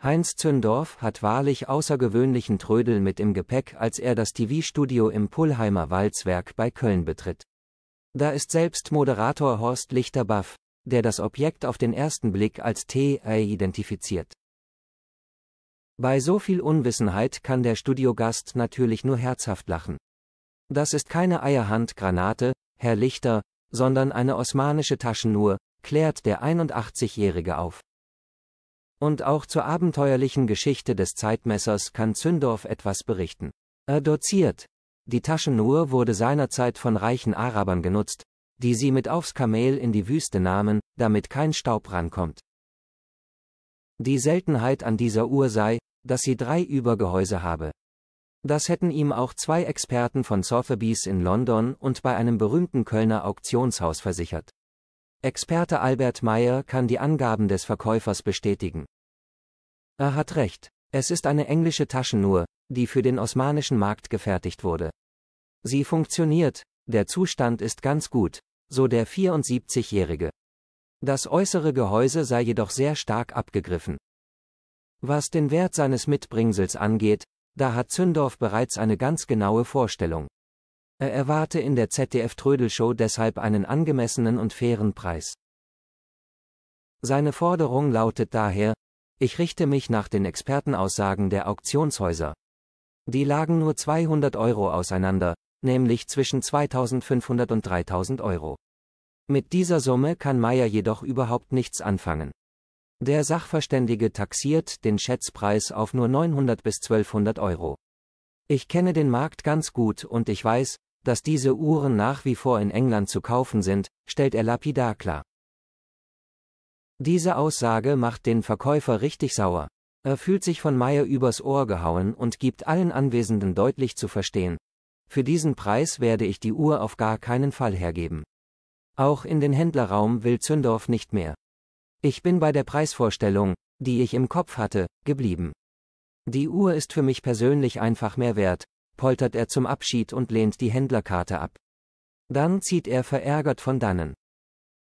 Heinz Zündorf hat wahrlich außergewöhnlichen Trödel mit im Gepäck, als er das TV-Studio im Pullheimer Walzwerk bei Köln betritt. Da ist selbst Moderator Horst Lichterbaff, der das Objekt auf den ersten Blick als T.I. identifiziert. Bei so viel Unwissenheit kann der Studiogast natürlich nur herzhaft lachen. Das ist keine Eierhandgranate, Herr Lichter, sondern eine osmanische Taschenuhr, klärt der 81-Jährige auf. Und auch zur abenteuerlichen Geschichte des Zeitmessers kann Zündorf etwas berichten. Er doziert. Die Taschenuhr wurde seinerzeit von reichen Arabern genutzt, die sie mit aufs Kamel in die Wüste nahmen, damit kein Staub rankommt. Die Seltenheit an dieser Uhr sei, dass sie drei Übergehäuse habe. Das hätten ihm auch zwei Experten von Sotheby's in London und bei einem berühmten Kölner Auktionshaus versichert. Experte Albert Meyer kann die Angaben des Verkäufers bestätigen. Er hat recht. Es ist eine englische Taschenuhr, die für den osmanischen Markt gefertigt wurde. Sie funktioniert, der Zustand ist ganz gut, so der 74-Jährige. Das äußere Gehäuse sei jedoch sehr stark abgegriffen. Was den Wert seines Mitbringsels angeht, da hat Zündorf bereits eine ganz genaue Vorstellung. Er erwarte in der ZDF-Trödelshow deshalb einen angemessenen und fairen Preis. Seine Forderung lautet daher, ich richte mich nach den Expertenaussagen der Auktionshäuser. Die lagen nur 200 Euro auseinander, nämlich zwischen 2500 und 3000 Euro. Mit dieser Summe kann Meyer jedoch überhaupt nichts anfangen. Der Sachverständige taxiert den Schätzpreis auf nur 900 bis 1200 Euro. Ich kenne den Markt ganz gut und ich weiß, dass diese Uhren nach wie vor in England zu kaufen sind, stellt er lapidar klar. Diese Aussage macht den Verkäufer richtig sauer. Er fühlt sich von Meyer übers Ohr gehauen und gibt allen Anwesenden deutlich zu verstehen. Für diesen Preis werde ich die Uhr auf gar keinen Fall hergeben. Auch in den Händlerraum will Zündorf nicht mehr. Ich bin bei der Preisvorstellung, die ich im Kopf hatte, geblieben. Die Uhr ist für mich persönlich einfach mehr wert, poltert er zum Abschied und lehnt die Händlerkarte ab. Dann zieht er verärgert von dannen.